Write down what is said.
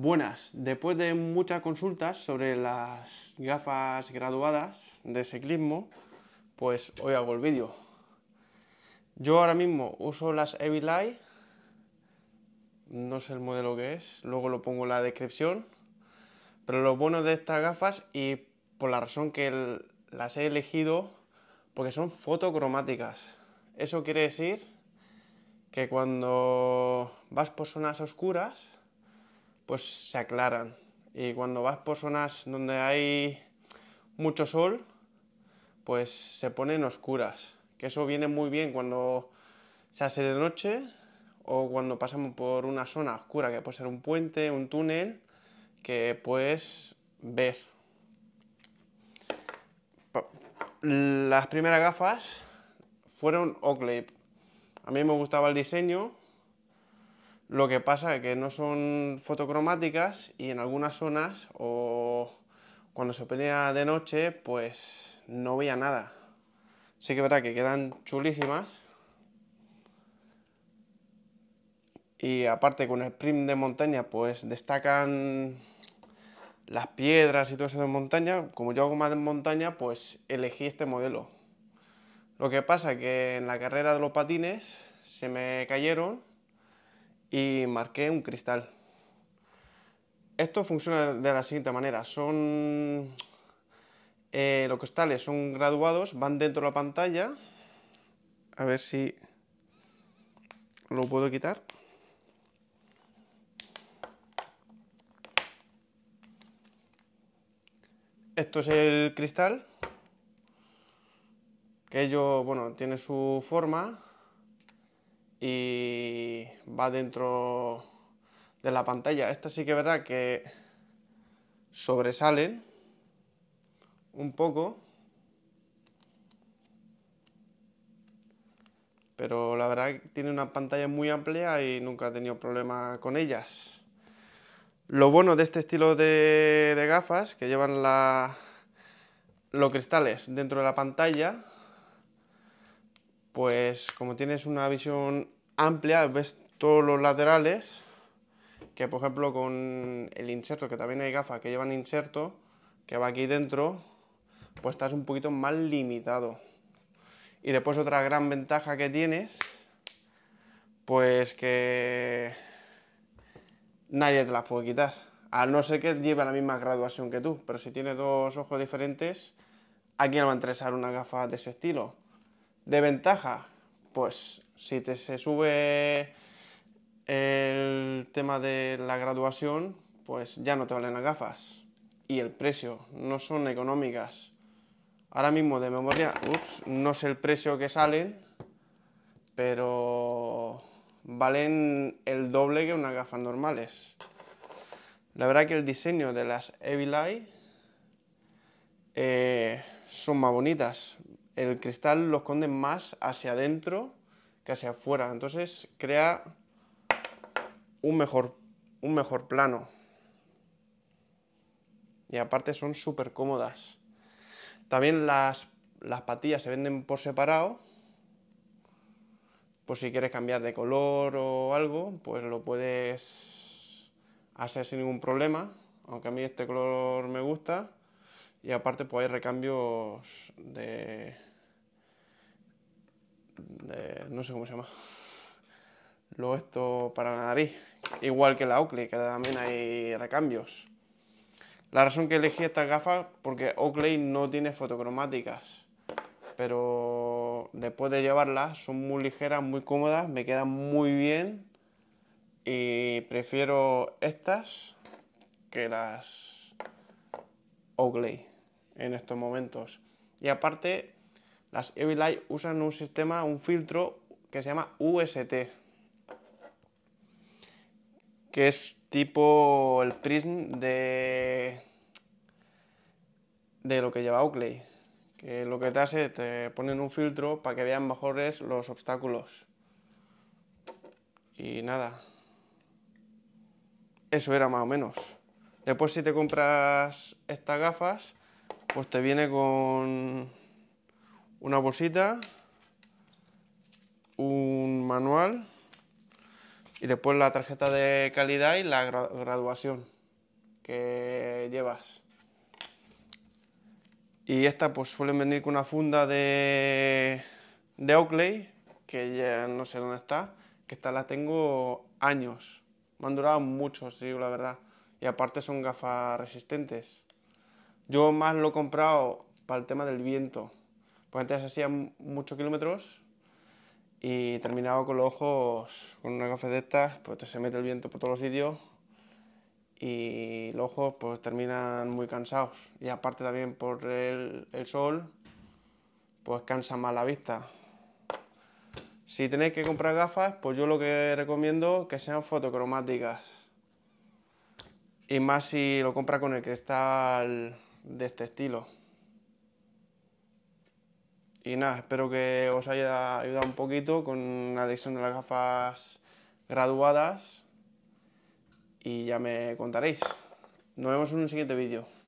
Buenas, después de muchas consultas sobre las gafas graduadas de ciclismo, pues hoy hago el vídeo. Yo ahora mismo uso las Light, no sé el modelo que es, luego lo pongo en la descripción, pero lo bueno de estas gafas y por la razón que las he elegido, porque son fotocromáticas. Eso quiere decir que cuando vas por zonas oscuras, pues se aclaran. Y cuando vas por zonas donde hay mucho sol, pues se ponen oscuras. Que eso viene muy bien cuando se hace de noche o cuando pasamos por una zona oscura, que puede ser un puente, un túnel, que puedes ver. Las primeras gafas fueron Oakley. A mí me gustaba el diseño lo que pasa es que no son fotocromáticas y en algunas zonas o cuando se pelea de noche, pues no veía nada. Sí que verdad que quedan chulísimas. Y aparte con el sprint de montaña, pues destacan las piedras y todo eso de montaña. Como yo hago más de montaña, pues elegí este modelo. Lo que pasa es que en la carrera de los patines se me cayeron y marqué un cristal. Esto funciona de la siguiente manera, son... Eh, los cristales son graduados, van dentro de la pantalla, a ver si lo puedo quitar. Esto es el cristal, que ello, bueno, tiene su forma, y va dentro de la pantalla. esta sí que verá que sobresalen un poco, pero la verdad que tiene una pantalla muy amplia y nunca he tenido problema con ellas. Lo bueno de este estilo de, gafas, que llevan la, los cristales dentro de la pantalla, pues como tienes una visión amplia, ves todos los laterales, que por ejemplo con el inserto, que también hay gafas que llevan inserto, que va aquí dentro, pues estás un poquito más limitado. Y después otra gran ventaja que tienes, pues que nadie te la puede quitar. A no ser que lleve la misma graduación que tú, pero si tiene dos ojos diferentes, aquí no va a interesar una gafa de ese estilo? De ventaja, pues si te se sube el tema de la graduación, pues ya no te valen las gafas. Y el precio, no son económicas. Ahora mismo de memoria, no sé el precio que salen, pero valen el doble que unas gafas normales. La verdad que el diseño de las Evil Eye eh, son más bonitas el cristal lo esconde más hacia adentro que hacia afuera. Entonces crea un mejor, un mejor plano. Y aparte son súper cómodas. También las, las patillas se venden por separado. Por si quieres cambiar de color o algo, pues lo puedes hacer sin ningún problema. Aunque a mí este color me gusta. Y aparte pues hay recambios de, eh, no sé cómo se llama. lo esto para la nariz, igual que la Oakley, que también hay recambios. La razón que elegí estas gafas porque Oakley no tiene fotocromáticas, pero después de llevarlas son muy ligeras, muy cómodas, me quedan muy bien y prefiero estas que las Oakley en estos momentos. Y aparte las Light usan un sistema, un filtro que se llama UST, que es tipo el prism de, de lo que lleva Oakley, que lo que te hace, te ponen un filtro para que vean mejores los obstáculos. Y nada, eso era más o menos. Después si te compras estas gafas, pues te viene con una bolsita, un manual y después la tarjeta de calidad y la graduación que llevas. Y esta pues suelen venir con una funda de, de Oakley, que ya no sé dónde está, que esta la tengo años. Me han durado muchos, digo la verdad. Y aparte son gafas resistentes. Yo más lo he comprado para el tema del viento, pues antes hacía muchos kilómetros y terminaba con los ojos, con una gafas de estas, pues te se mete el viento por todos los sitios y los ojos pues terminan muy cansados. Y aparte también por el, el sol, pues cansa más la vista. Si tenéis que comprar gafas, pues yo lo que recomiendo que sean fotocromáticas. Y más si lo compra con el cristal de este estilo y nada, espero que os haya ayudado un poquito con la adicción de las gafas graduadas y ya me contaréis. Nos vemos en un siguiente vídeo.